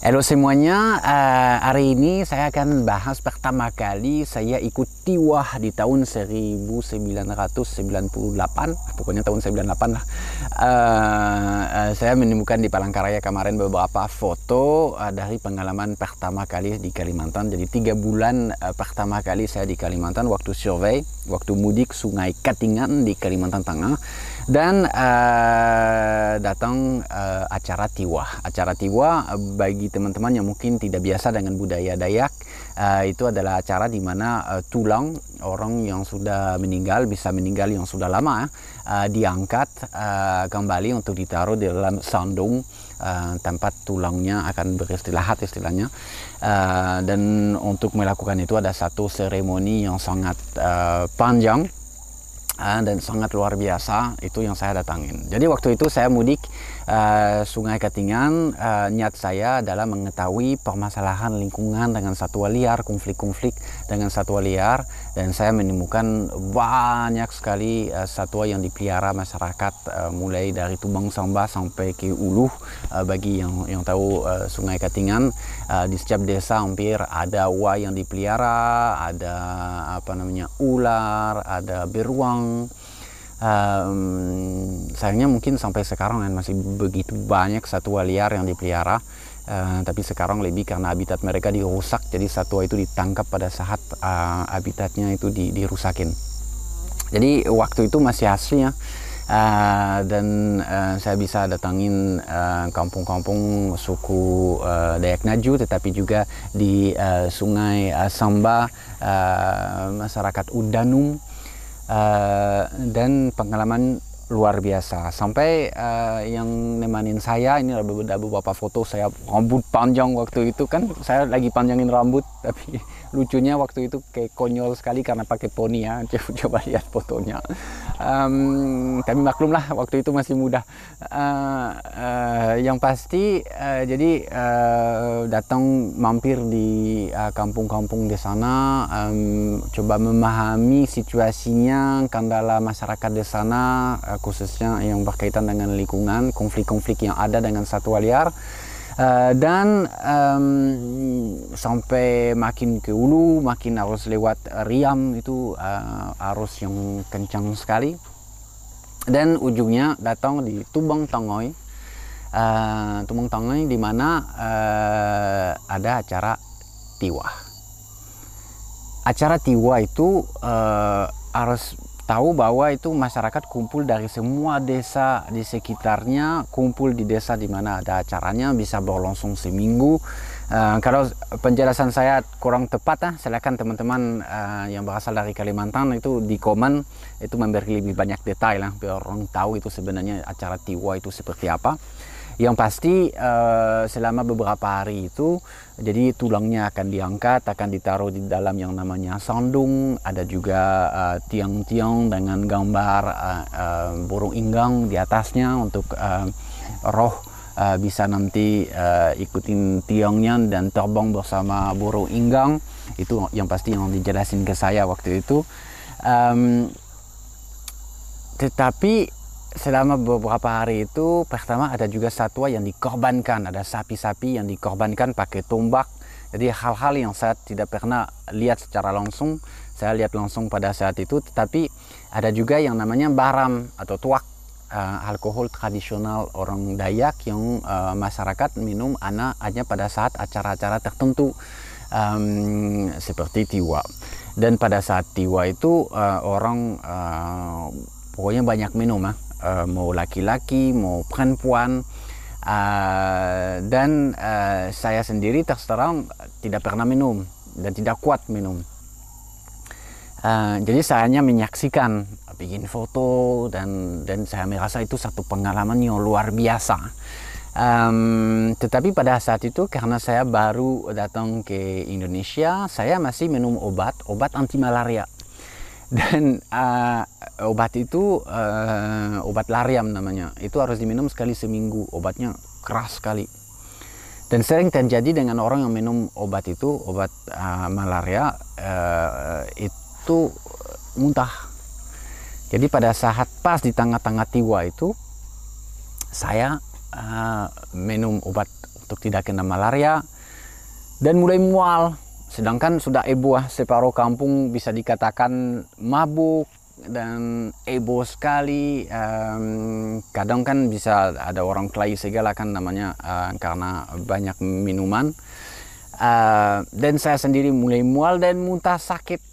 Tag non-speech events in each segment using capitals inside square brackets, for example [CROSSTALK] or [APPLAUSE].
Halo semuanya, uh, hari ini saya akan bahas pertama kali saya ikut Tiwah di tahun 1998, pokoknya tahun 98 lah. Uh, uh, saya menemukan di Palangkaraya kemarin beberapa foto uh, dari pengalaman pertama kali di Kalimantan. Jadi tiga bulan uh, pertama kali saya di Kalimantan waktu survei, waktu mudik Sungai Katingan di Kalimantan Tengah dan uh, datang uh, acara Tiwah. Acara Tiwah bagi teman-teman yang mungkin tidak biasa dengan budaya Dayak, uh, itu adalah acara di mana uh, tulang orang yang sudah meninggal, bisa meninggal yang sudah lama, uh, diangkat uh, kembali untuk ditaruh di dalam sandung uh, tempat tulangnya akan beristirahat istilahnya. Uh, dan untuk melakukan itu ada satu seremoni yang sangat uh, panjang Ah, dan sangat luar biasa itu yang saya datangin. Jadi waktu itu saya mudik uh, Sungai Katingan, uh, eh, niat saya adalah mengetahui permasalahan lingkungan dengan satwa liar, konflik-konflik dengan satwa liar, dan saya menemukan banyak sekali uh, satwa yang dipelihara masyarakat uh, mulai dari Tubang Samba sampai ke Ulu. Uh, bagi yang yang tahu uh, Sungai Katingan uh, di setiap desa hampir ada wa yang dipelihara, ada apa namanya ular, ada beruang um, sayangnya mungkin sampai sekarang kan masih begitu banyak satwa liar yang dipelihara uh, tapi sekarang lebih karena habitat mereka dirusak jadi satwa itu ditangkap pada saat uh, habitatnya itu di, dirusakin jadi waktu itu masih aslinya Uh, eh, dan uh, saya bisa datangin kampung-kampung suku uh, Dayak Naju tetapi juga di uh, sungai uh, Samba uh, masyarakat Udanum uh, dan pengalaman luar biasa sampai uh, yang nemanin saya ini ada beberapa foto saya rambut panjang waktu itu kan saya lagi panjangin rambut [LAUGHS] tapi lucunya waktu itu kayak konyol sekali karena pakai poni ya [LAUGHS] coba, coba lihat fotonya um, tapi maklumlah waktu itu masih muda uh, uh, yang pasti uh, jadi uh, datang mampir di kampung-kampung uh, di sana um, coba memahami situasinya kendala masyarakat di sana uh, khususnya yang berkaitan dengan lingkungan konflik-konflik yang ada dengan satwa liar Eh, dan um, sampai makin ke ulu makin harus lewat Riam itu uh, arus yang kencang sekali dan ujungnya datang di Tubang Tongoy uh, eh, Tubang Tongoy di mana uh, ada acara tiwa acara tiwa itu uh, arus tahu bahwa itu masyarakat kumpul dari semua desa di sekitarnya kumpul di desa di mana ada acaranya bisa berlangsung seminggu uh, kalau penjelasan saya kurang tepat uh, silakan teman-teman uh, yang berasal dari Kalimantan itu di komen itu memberi lebih banyak detail lah biar orang tahu itu sebenarnya acara Tiwa itu seperti apa yang pasti uh, selama beberapa hari itu jadi tulangnya akan diangkat, akan ditaruh di dalam yang namanya sandung. Ada juga eh, tiang-tiang uh, dengan gambar uh, uh, burung inggang di atasnya untuk uh, roh uh, bisa nanti uh, ikutin tiangnya dan terbang bersama burung inggang. Itu yang pasti yang dijelasin ke saya waktu itu. Um, tetapi selama beberapa hari itu pertama ada juga satwa yang dikorbankan ada sapi-sapi yang dikorbankan pakai tombak jadi hal-hal yang saya tidak pernah lihat secara langsung saya lihat langsung pada saat itu tetapi ada juga yang namanya baram atau tuak uh, alkohol tradisional orang Dayak yang uh, masyarakat minum anak hanya pada saat acara-acara tertentu um, seperti tiwa dan pada saat tiwa itu uh, orang uh, pokoknya banyak minum ah uh, mau laki-laki mau perempuan uh, dan uh, saya sendiri terserang tidak pernah minum dan tidak kuat minum uh, jadi saya hanya menyaksikan bikin foto dan dan saya merasa itu satu pengalaman yang luar biasa um, tetapi pada saat itu karena saya baru datang ke Indonesia saya masih minum obat obat anti malaria dan uh, obat itu uh, obat lariam namanya itu harus diminum sekali seminggu obatnya keras sekali dan sering terjadi dengan orang yang minum obat itu obat uh, malaria uh, itu muntah jadi pada saat pas di tengah-tengah tiwa itu saya uh, minum obat untuk tidak kena malaria dan mulai mual Sedangkan sudah ebuah separuh kampung bisa dikatakan mabuk dan ebo sekali. Um, kadang kan bisa ada orang kelahi segala kan namanya uh, karena banyak minuman. Uh, dan saya sendiri mulai mual dan muntah sakit.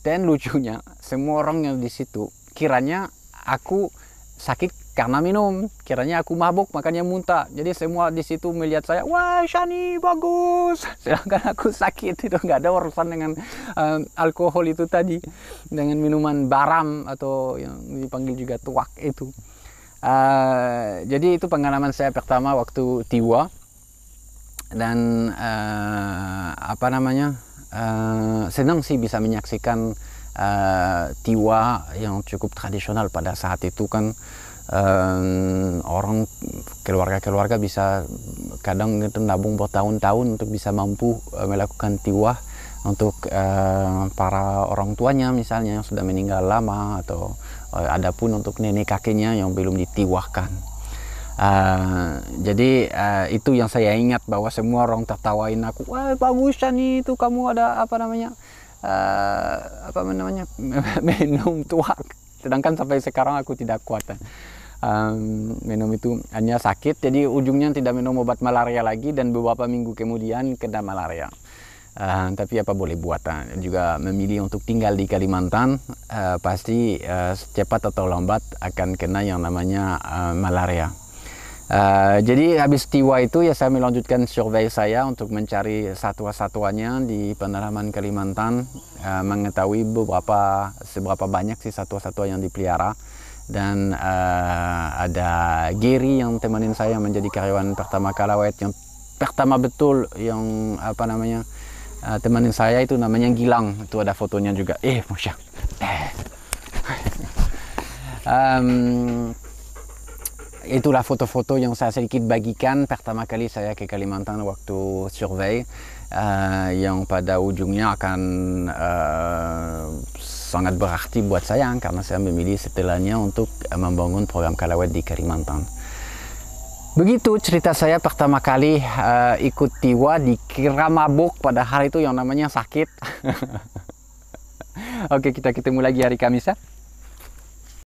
Dan lucunya semua orang yang di situ kiranya aku sakit karena minum. Kiranya aku mabuk makanya muntah. Jadi semua di situ melihat saya, wah Shani bagus. [LAUGHS] Sedangkan aku sakit itu nggak ada urusan dengan um, alkohol itu tadi, dengan minuman baram atau yang dipanggil juga tuak itu. Uh, jadi itu pengalaman saya pertama waktu tiwa dan uh, apa namanya uh, senang sih bisa menyaksikan uh, tiwa yang cukup tradisional pada saat itu kan um, orang keluarga-keluarga bisa kadang itu nabung bertahun-tahun tahun untuk bisa mampu uh, melakukan tiwah untuk uh, para orang tuanya misalnya yang sudah meninggal lama atau uh, eh, ada pun untuk nenek kakeknya yang belum ditiwahkan. Uh, jadi uh, itu yang saya ingat bahwa semua orang tertawain aku, wah bagus nih itu kamu ada apa namanya uh, apa namanya [LAUGHS] minum tuak. Sedangkan sampai sekarang aku tidak kuat um, minum itu hanya sakit jadi ujungnya tidak minum obat malaria lagi dan beberapa minggu kemudian kena malaria Uh, tapi apa boleh buat uh, juga memilih untuk tinggal di Kalimantan uh, pasti uh, cepat atau lambat akan kena yang namanya uh, malaria. Uh, jadi habis tiwa itu ya saya melanjutkan survei saya untuk mencari satwa-satwanya di peneraman Kalimantan, uh, mengetahui beberapa seberapa banyak sih satwa-satwa yang dipelihara dan uh, ada Giri yang temanin saya menjadi karyawan pertama Kalawet yang pertama betul yang apa namanya uh, temanin saya itu namanya Gilang itu ada fotonya juga eh Musya um, eh. itulah foto-foto yang saya sedikit bagikan pertama kali saya ke Kalimantan waktu survei uh, yang pada ujungnya akan uh, sangat berarti buat saya karena saya memilih setelahnya untuk eh, membangun program Kalawet di Kalimantan. Begitu cerita saya pertama kali uh, ikut Tiwa dikira mabuk pada hari itu yang namanya sakit. [LAUGHS] Oke kita ketemu lagi hari Kamis ya.